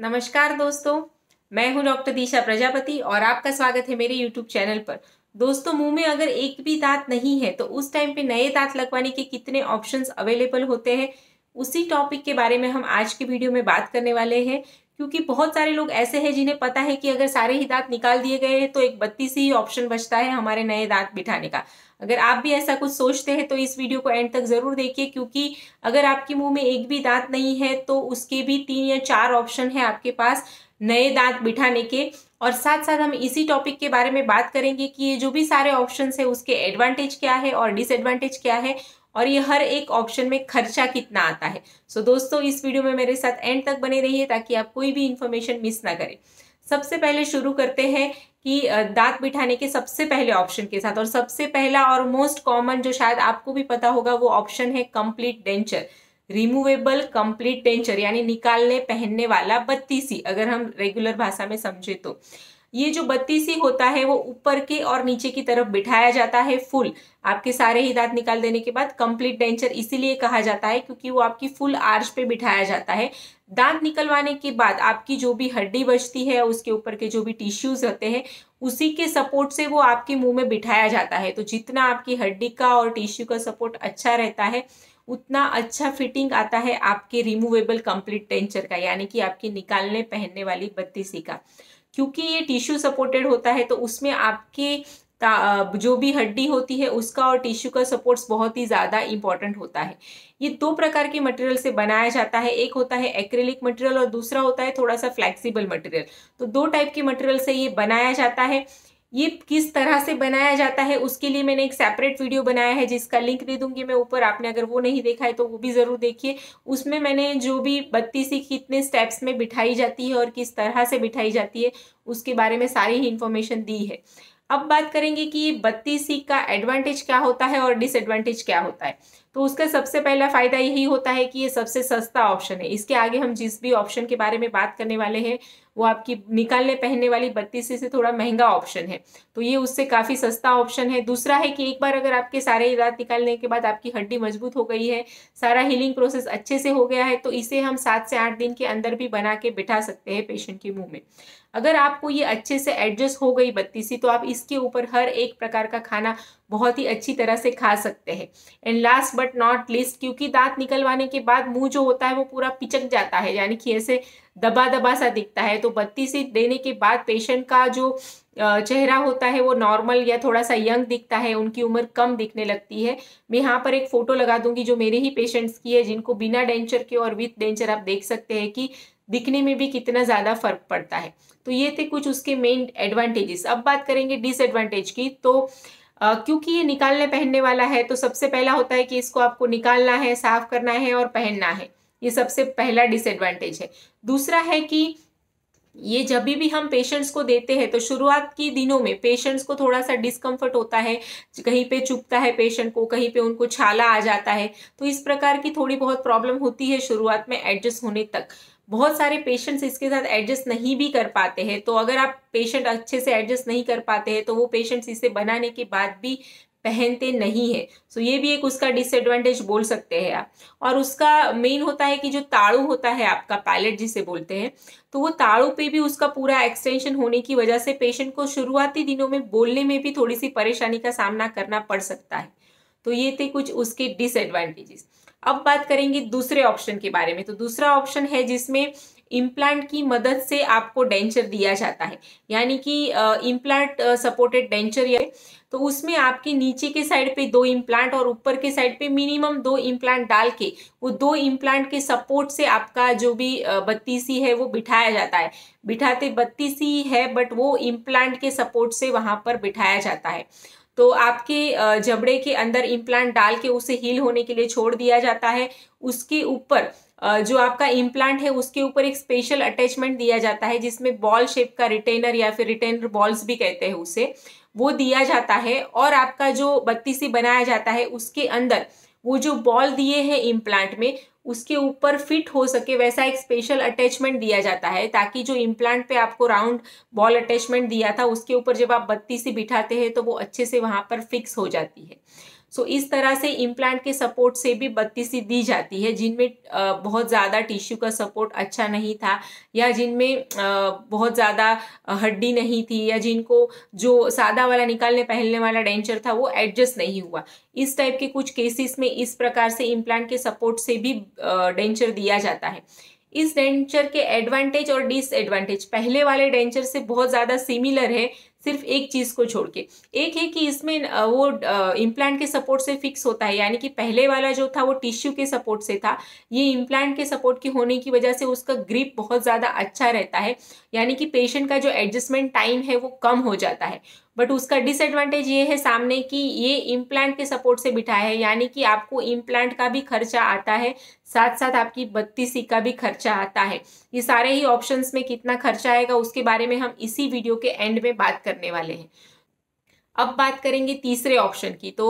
नमस्कार दोस्तों मैं हूं डॉक्टर दीशा प्रजापति और आपका स्वागत है मेरे यूट्यूब चैनल पर दोस्तों मुंह में अगर एक भी दांत नहीं है तो उस टाइम पे नए दांत लगवाने के कितने ऑप्शंस अवेलेबल होते हैं उसी टॉपिक के बारे में हम आज के वीडियो में बात करने वाले हैं क्योंकि बहुत सारे लोग ऐसे हैं जिन्हें पता है कि अगर सारे ही दांत निकाल दिए गए हैं तो एक बत्तीस ही ऑप्शन बचता है हमारे नए दांत बिठाने का अगर आप भी ऐसा कुछ सोचते हैं तो इस वीडियो को एंड तक ज़रूर देखिए क्योंकि अगर आपके मुंह में एक भी दांत नहीं है तो उसके भी तीन या चार ऑप्शन है आपके पास नए दांत बिठाने के और साथ साथ हम इसी टॉपिक के बारे में बात करेंगे कि ये जो भी सारे ऑप्शन है उसके एडवांटेज क्या है और डिसएडवांटेज क्या है और ये हर एक ऑप्शन में खर्चा कितना आता है सो so, दोस्तों इस वीडियो में मेरे साथ एंड तक बने रहिए ताकि आप कोई भी इन्फॉर्मेशन मिस ना करें सबसे पहले शुरू करते हैं कि दांत बिठाने के सबसे पहले ऑप्शन के साथ और सबसे पहला और मोस्ट कॉमन जो शायद आपको भी पता होगा वो ऑप्शन है complete denture removable complete denture यानी निकालने पहनने वाला बत्तीसी अगर हम रेगुलर भाषा में समझे तो ये जो बत्तीसी होता है वो ऊपर के और नीचे की तरफ बिठाया जाता है फुल आपके सारे ही दांत निकाल देने के बाद कंप्लीट डेंचर इसीलिए कहा जाता है क्योंकि वो आपकी फुल आर्च पे बिठाया जाता है दांत निकलवाने के बाद आपकी जो भी हड्डी बचती है उसके ऊपर के जो भी टिश्यूज होते हैं उसी के सपोर्ट से वो आपके मुंह में बिठाया जाता है तो जितना आपकी हड्डी का और टिश्यू का सपोर्ट अच्छा रहता है उतना अच्छा फिटिंग आता है आपके रिमूवेबल कंप्लीट टेंचर का यानी कि आपके निकालने पहनने वाली बत्तीसी का क्योंकि ये टिश्यू सपोर्टेड होता है तो उसमें आपकी जो भी हड्डी होती है उसका और टिश्यू का सपोर्ट्स बहुत ही ज़्यादा इंपॉर्टेंट होता है ये दो प्रकार के मटेरियल से बनाया जाता है एक होता है एक्रेलिक मटेरियल और दूसरा होता है थोड़ा सा फ्लेक्सिबल मटेरियल तो दो टाइप के मटेरियल से ये बनाया जाता है ये किस तरह से बनाया जाता है उसके लिए मैंने एक सेपरेट वीडियो बनाया है जिसका लिंक दे दूंगी मैं ऊपर आपने अगर वो नहीं देखा है तो वो भी ज़रूर देखिए उसमें मैंने जो भी बत्ती सी कितने स्टेप्स में बिठाई जाती है और किस तरह से बिठाई जाती है उसके बारे में सारी ही इन्फॉर्मेशन दी है अब बात करेंगे कि बत्ती सीख का एडवांटेज क्या होता है और डिसएडवांटेज क्या होता है तो उसका सबसे पहला फ़ायदा यही होता है कि ये सबसे सस्ता ऑप्शन है इसके आगे हम जिस भी ऑप्शन के बारे में बात करने वाले हैं वो आपकी निकालने पहनने वाली बत्तीस से थोड़ा महंगा ऑप्शन है तो ये उससे काफ़ी सस्ता ऑप्शन है दूसरा है कि एक बार अगर आपके सारे दांत निकालने के बाद आपकी हड्डी मजबूत हो गई है सारा हीलिंग प्रोसेस अच्छे से हो गया है तो इसे हम सात से आठ दिन के अंदर भी बना के बिठा सकते हैं पेशेंट के मुंह में अगर आपको ये अच्छे से एडजस्ट हो गई बत्तीसी तो आप इसके ऊपर हर एक प्रकार का खाना बहुत ही अच्छी तरह से खा सकते हैं and last but not least क्योंकि दांत निकलवाने के बाद मुंह जो होता है वो पूरा पिचक जाता है यानी कि ऐसे दबा दबा सा दिखता है तो बत्ती से देने के बाद पेशेंट का जो चेहरा होता है वो नॉर्मल या थोड़ा सा यंग दिखता है उनकी उम्र कम दिखने लगती है मैं यहाँ पर एक फ़ोटो लगा दूंगी जो मेरे ही पेशेंट्स की है जिनको बिना डेंचर के और विथ डेंचर आप देख सकते हैं कि दिखने में भी कितना ज़्यादा फर्क पड़ता है तो ये थे कुछ उसके मेन एडवांटेजेस अब बात करेंगे डिसएडवांटेज की तो क्योंकि ये निकालने पहनने वाला है तो सबसे पहला होता है कि इसको आपको निकालना है साफ करना है और पहनना है ये सबसे पहला डिसएडवांटेज है दूसरा है कि ये जब भी हम पेशेंट्स को देते हैं तो शुरुआत के दिनों में पेशेंट्स को थोड़ा सा डिस्कम्फर्ट होता है कहीं पे चुपता है पेशेंट को कहीं पे उनको छाला आ जाता है तो इस प्रकार की थोड़ी बहुत प्रॉब्लम होती है शुरुआत में एडजस्ट होने तक बहुत सारे पेशेंट्स इसके साथ एडजस्ट नहीं भी कर पाते हैं तो अगर आप पेशेंट अच्छे से एडजस्ट नहीं कर पाते हैं तो वो पेशेंट्स इसे बनाने के बाद भी पहनते नहीं है सो तो so, ये भी एक उसका डिसएडवांटेज बोल सकते हैं आप और उसका मेन होता है कि जो ताड़ू होता है आपका पैलेट जिसे बोलते हैं तो वो ताड़ू पे भी उसका पूरा एक्सटेंशन होने की वजह से पेशेंट को शुरुआती दिनों में बोलने में भी थोड़ी सी परेशानी का सामना करना पड़ सकता है तो ये थे कुछ उसके डिसएडवांटेजेस अब बात करेंगे दूसरे ऑप्शन के बारे में तो दूसरा ऑप्शन है जिसमें इम्प्लांट की मदद से आपको डेंचर दिया जाता है यानी कि इम्प्लांट सपोर्टेड डेंचर या तो उसमें आपके नीचे के साइड पे दो इम्प्लांट और ऊपर के साइड पे मिनिमम दो इम्प्लांट डाल के वो दो इम्प्लांट के सपोर्ट से आपका जो भी बत्तीसी है वो बिठाया जाता है बिठाते बत्तीसी है बट वो इम्प्लांट के सपोर्ट से वहाँ पर बिठाया जाता है तो आपके जबड़े के अंदर इम्प्लांट डाल के उसे हील होने के लिए छोड़ दिया जाता है उसके ऊपर जो आपका इम्प्लांट है उसके ऊपर एक स्पेशल अटैचमेंट दिया जाता है जिसमें बॉल शेप का रिटेनर या फिर रिटेनर बॉल्स भी कहते हैं उसे वो दिया जाता है और आपका जो बत्ती से बनाया जाता है उसके अंदर वो जो बॉल दिए हैं इम्प्लांट में उसके ऊपर फिट हो सके वैसा एक स्पेशल अटैचमेंट दिया जाता है ताकि जो इम्प्लांट पे आपको राउंड बॉल अटैचमेंट दिया था उसके ऊपर जब आप बत्ती से बिठाते हैं तो वो अच्छे से वहाँ पर फिक्स हो जाती है सो so, इस तरह से इम्प्लांट के सपोर्ट से भी बत्तीसी दी जाती है जिनमें बहुत ज़्यादा टिश्यू का सपोर्ट अच्छा नहीं था या जिनमें बहुत ज़्यादा हड्डी नहीं थी या जिनको जो सादा वाला निकालने पहनने वाला डेंचर था वो एडजस्ट नहीं हुआ इस टाइप के कुछ केसेस में इस प्रकार से इम्प्लांट के सपोर्ट से भी डेंचर दिया जाता है इस डेंचर के एडवांटेज और डिसएडवांटेज पहले वाले डेंचर से बहुत ज़्यादा सिमिलर है सिर्फ एक चीज़ को छोड़ के एक है कि इसमें वो इम्प्लांट के सपोर्ट से फिक्स होता है यानी कि पहले वाला जो था वो टिश्यू के सपोर्ट से था ये इम्प्लांट के सपोर्ट के होने की वजह से उसका ग्रिप बहुत ज़्यादा अच्छा रहता है यानी कि पेशेंट का जो एडजस्टमेंट टाइम है वो कम हो जाता है बट उसका डिसएडवांटेज ये है सामने कि ये इम्प्लांट के सपोर्ट से बिठाया है यानी कि आपको इम्प्लांट का भी खर्चा आता है साथ साथ आपकी बत्तीसी का भी खर्चा आता है ये सारे ही ऑप्शंस में कितना खर्चा आएगा उसके बारे में हम इसी वीडियो के एंड में बात करें करने वाले हैं अब बात करेंगे तीसरे ऑप्शन की तो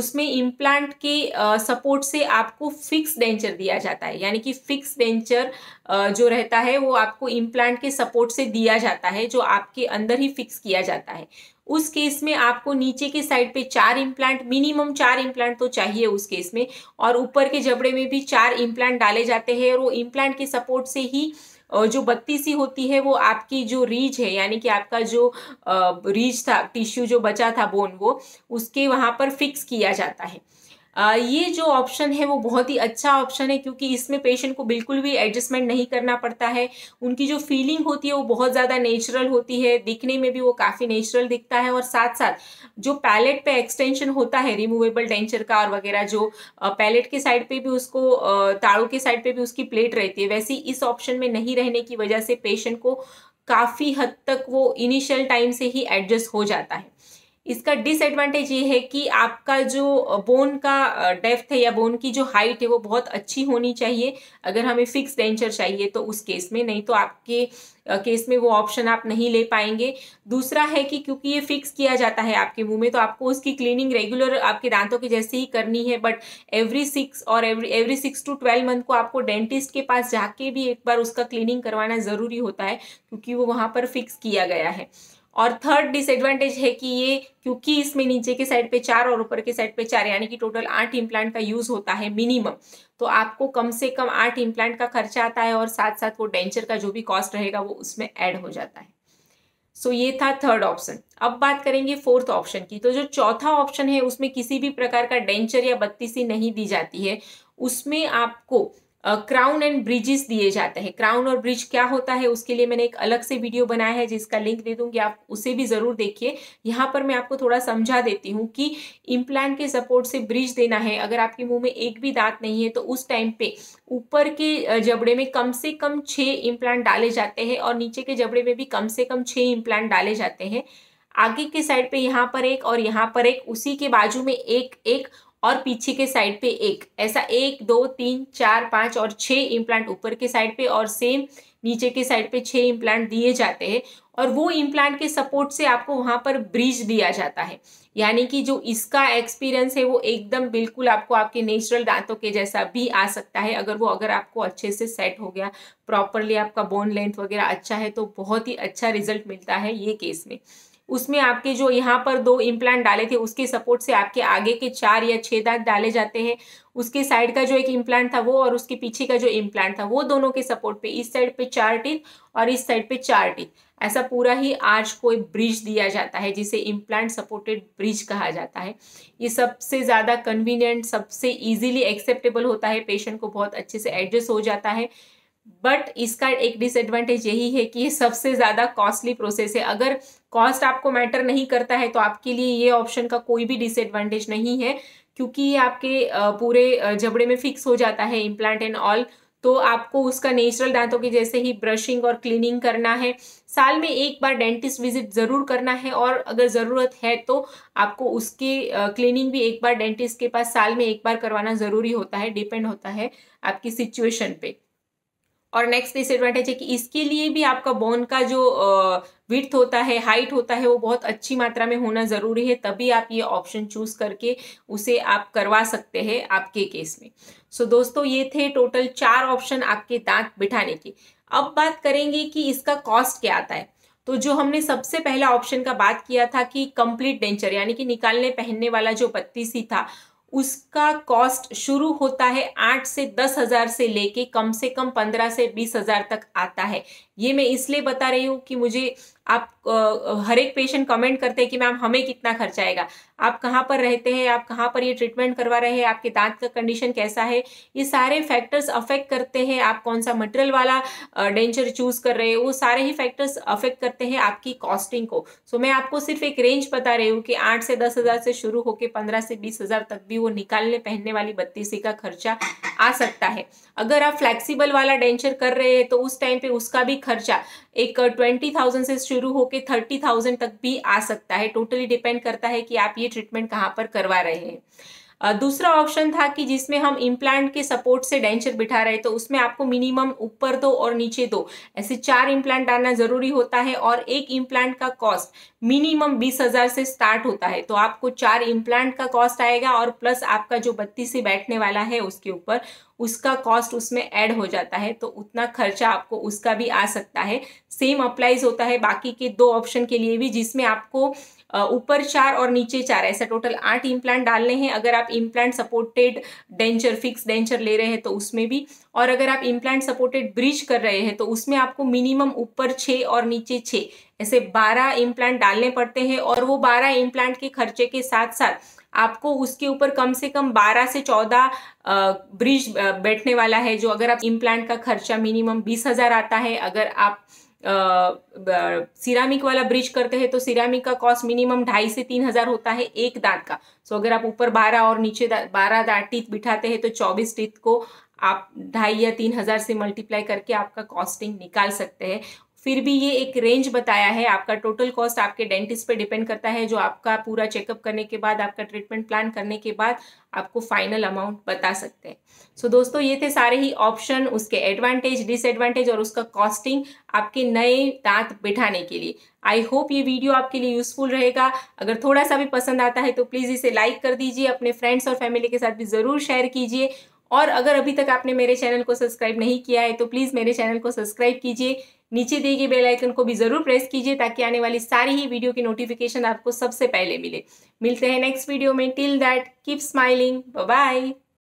उसमें इम्प्लांट के सपोर्ट से आपको फिक्स डेंचर दिया जाता है यानी कि फिक्स डेंचर जो रहता है वो आपको इम्प्लांट के सपोर्ट से दिया जाता है जो आपके अंदर ही फिक्स किया जाता है उस केस में आपको नीचे के साइड पे चार इम्प्लांट मिनिमम चार इम्प्लांट तो चाहिए उस केस में और ऊपर के जबड़े में भी चार इम्प्लांट डाले जाते हैं और वो इम्प्लांट के सपोर्ट से ही जो बत्ती सी होती है वो आपकी जो रीज है यानी कि आपका जो रीज था टिश्यू जो बचा था बोन वो उसके वहाँ पर फिक्स किया जाता है ये जो ऑप्शन है वो बहुत ही अच्छा ऑप्शन है क्योंकि इसमें पेशेंट को बिल्कुल भी एडजस्टमेंट नहीं करना पड़ता है उनकी जो फीलिंग होती है वो बहुत ज़्यादा नेचुरल होती है दिखने में भी वो काफ़ी नेचुरल दिखता है और साथ साथ जो पैलेट पे एक्सटेंशन होता है रिमूवेबल डेंचर का और वगैरह जो पैलेट के साइड पर भी उसको ताड़ों के साइड पर भी उसकी प्लेट रहती है वैसे इस ऑप्शन में नहीं रहने की वजह से पेशेंट को काफ़ी हद तक वो इनिशियल टाइम से ही एडजस्ट हो जाता है इसका डिसएडवांटेज ये है कि आपका जो बोन का डेफ्थ है या बोन की जो हाइट है वो बहुत अच्छी होनी चाहिए अगर हमें फिक्स डेंचर चाहिए तो उस केस में नहीं तो आपके केस में वो ऑप्शन आप नहीं ले पाएंगे दूसरा है कि क्योंकि ये फिक्स किया जाता है आपके मुंह में तो आपको उसकी क्लीनिंग रेगुलर आपके दांतों के जैसे ही करनी है बट एवरी सिक्स और every every six to twelve month को आपको डेंटिस्ट के पास जाके भी एक बार उसका क्लीनिंग करवाना ज़रूरी होता है क्योंकि वो वहाँ पर फिक्स किया गया है और थर्ड डिसएडवांटेज है कि ये क्योंकि इसमें नीचे के साइड पे चार और ऊपर के साइड पे चार यानी कि टोटल आठ इम्प्लांट का यूज़ होता है मिनिमम तो आपको कम से कम आठ इम्प्लांट का खर्चा आता है और साथ साथ वो डेंचर का जो भी कॉस्ट रहेगा वो उसमें ऐड हो जाता है सो so, ये था थर्ड ऑप्शन अब बात करेंगे फोर्थ ऑप्शन की तो जो चौथा ऑप्शन है उसमें किसी भी प्रकार का डेंचर या बत्तीसी नहीं दी जाती है उसमें आपको क्राउन एंड ब्रिजेस दिए जाते हैं क्राउन और ब्रिज क्या होता है उसके लिए मैंने एक अलग से वीडियो बनाया है जिसका लिंक दे दूंगी आप उसे भी ज़रूर देखिए यहाँ पर मैं आपको थोड़ा समझा देती हूँ कि इम्प्लांट के सपोर्ट से ब्रिज देना है अगर आपके मुंह में एक भी दांत नहीं है तो उस टाइम पे ऊपर के जबड़े में कम से कम छः इम्प्लांट डाले जाते हैं और नीचे के जबड़े में भी कम से कम छः इम्प्लांट डाले जाते हैं आगे के साइड पे यहाँ पर एक और यहाँ पर एक उसी के बाजू में एक एक और पीछे के साइड पे एक ऐसा एक दो तीन चार पाँच और छः इम्प्लांट ऊपर के साइड पे और सेम नीचे के साइड पे छः इम्प्लांट दिए जाते हैं और वो इम्प्लांट के सपोर्ट से आपको वहाँ पर ब्रिज दिया जाता है यानी कि जो इसका एक्सपीरियंस है वो एकदम बिल्कुल आपको आपके नेचुरल दांतों के जैसा भी आ सकता है अगर वो अगर आपको अच्छे से सेट हो गया प्रॉपरली आपका बोन लेंथ वगैरह अच्छा है तो बहुत ही अच्छा रिजल्ट मिलता है ये केस में उसमें आपके जो यहाँ पर दो इम्प्लांट डाले थे उसके सपोर्ट से आपके आगे के चार या छः दांत डाले जाते हैं उसके साइड का जो एक इम्प्लांट था वो और उसके पीछे का जो इम्प्लांट था वो दोनों के सपोर्ट पे इस साइड पे चार टीथ और इस साइड पे चार टीथ ऐसा पूरा ही आज कोई ब्रिज दिया जाता है जिसे इम्प्लांट सपोर्टेड ब्रिज कहा जाता है ये सबसे ज़्यादा कन्वीनियंट सबसे ईजिली एक्सेप्टेबल होता है पेशेंट को बहुत अच्छे से एडजस्ट हो जाता है बट इसका एक डिसएडवांटेज यही है कि ये सबसे ज़्यादा कॉस्टली प्रोसेस है अगर कॉस्ट आपको मैटर नहीं करता है तो आपके लिए ये ऑप्शन का कोई भी डिसएडवांटेज नहीं है क्योंकि ये आपके पूरे जबड़े में फिक्स हो जाता है इम्प्लांट एंड ऑल तो आपको उसका नेचुरल दांतों के जैसे ही ब्रशिंग और क्लीनिंग करना है साल में एक बार डेंटिस्ट विजिट ज़रूर करना है और अगर ज़रूरत है तो आपको उसके क्लीनिंग भी एक बार डेंटिस्ट के पास साल में एक बार करवाना ज़रूरी होता है डिपेंड होता है आपकी सिचुएशन पे और नेक्स्ट डिसएडवांटेज है कि इसके लिए भी आपका बोन का जो विथ होता है हाइट होता है वो बहुत अच्छी मात्रा में होना ज़रूरी है तभी आप ये ऑप्शन चूज़ करके उसे आप करवा सकते हैं आपके केस में सो so, दोस्तों ये थे टोटल चार ऑप्शन आपके दांत बिठाने के अब बात करेंगे कि इसका कॉस्ट क्या आता है तो जो हमने सबसे पहला ऑप्शन का बात किया था कि कंप्लीट डेंचर यानी कि निकालने पहनने वाला जो पत्ती सी था उसका कॉस्ट शुरू होता है आठ से दस हजार से लेके कम से कम पंद्रह से बीस हजार तक आता है ये मैं इसलिए बता रही हूँ कि मुझे आप हर एक पेशेंट कमेंट करते हैं कि मैम हमें कितना खर्च आएगा आप कहाँ पर रहते हैं आप कहाँ पर ये ट्रीटमेंट करवा रहे हैं आपके दांत का कंडीशन कैसा है ये सारे फैक्टर्स अफेक्ट करते हैं आप कौन सा मटेरियल वाला डेंचर चूज कर रहे हैं वो सारे ही फैक्टर्स अफेक्ट करते हैं आपकी कॉस्टिंग को सो मैं आपको सिर्फ एक रेंज बता रही हूँ कि आठ से दस हज़ार से शुरू होकर पंद्रह से बीस हज़ार तक भी वो निकालने पहनने वाली बत्तीसी का खर्चा आ सकता है अगर आप फ्लेक्सिबल वाला डेंचर कर रहे हैं तो उस टाइम पे उसका भी खर्चा एक ट्वेंटी थाउजेंड से शुरू होकर थर्टी थाउजेंड तक भी आ सकता है टोटली डिपेंड करता है कि आप ये ट्रीटमेंट कहाँ पर करवा रहे हैं दूसरा ऑप्शन था कि जिसमें हम इम्प्लांट के सपोर्ट से डेंचर बिठा रहे तो उसमें आपको मिनिमम ऊपर दो और नीचे दो ऐसे चार इम्प्लांट डालना जरूरी होता है और एक इम्प्लांट का कॉस्ट मिनिमम बीस हज़ार से स्टार्ट होता है तो आपको चार इम्प्लांट का कॉस्ट आएगा और प्लस आपका जो बत्तीस से बैठने वाला है उसके ऊपर उसका कॉस्ट उसमें ऐड हो जाता है तो उतना खर्चा आपको उसका भी आ सकता है सेम अप्लाइज होता है बाकी के दो ऑप्शन के लिए भी जिसमें आपको ऊपर चार और नीचे चार ऐसा टोटल आठ इम्प्लांट डालने हैं अगर आप implant supported denture fix denture ले रहे हैं तो उसमें भी और अगर आप इम्प्लांट सपोर्टेड ब्रिज कर रहे हैं तो उसमें आपको मिनिमम ऊपर छः और नीचे छः ऐसे बारह इम्प्लांट डालने पड़ते हैं और वो बारह इम्प्लांट के खर्चे के साथ साथ आपको उसके ऊपर कम से कम 12 से 14 ब्रिज बैठने वाला है जो अगर आप इम्प्लांट का खर्चा मिनिमम बीस हज़ार आता है अगर आप सिरामिक वाला ब्रिज करते हैं तो सिरामिक का कॉस्ट मिनिमम ढाई से तीन हज़ार होता है एक दांत का सो अगर आप ऊपर बारह और नीचे 12 बारह दांत टीथ बिठाते हैं तो चौबीस टीथ को आप ढाई या तीन हज़ार से मल्टीप्लाई करके आपका कॉस्टिंग निकाल सकते हैं फिर भी ये एक रेंज बताया है आपका टोटल कॉस्ट आपके डेंटिस्ट पे डिपेंड करता है जो आपका पूरा चेकअप करने के बाद आपका ट्रीटमेंट प्लान करने के बाद आपको फाइनल अमाउंट बता सकते हैं सो so, दोस्तों ये थे सारे ही ऑप्शन उसके एडवांटेज डिसएडवांटेज और उसका कॉस्टिंग आपके नए दांत बिठाने के लिए आई होप ये वीडियो आपके लिए यूजफुल रहेगा अगर थोड़ा सा भी पसंद आता है तो प्लीज़ इसे लाइक कर दीजिए अपने फ्रेंड्स और फैमिली के साथ भी ज़रूर शेयर कीजिए और अगर अभी तक आपने मेरे चैनल को सब्सक्राइब नहीं किया है तो प्लीज़ मेरे चैनल को सब्सक्राइब कीजिए नीचे दिए गए बेल आइकन को भी ज़रूर प्रेस कीजिए ताकि आने वाली सारी ही वीडियो की नोटिफिकेशन आपको सबसे पहले मिले मिलते हैं नेक्स्ट वीडियो में till that keep smiling bye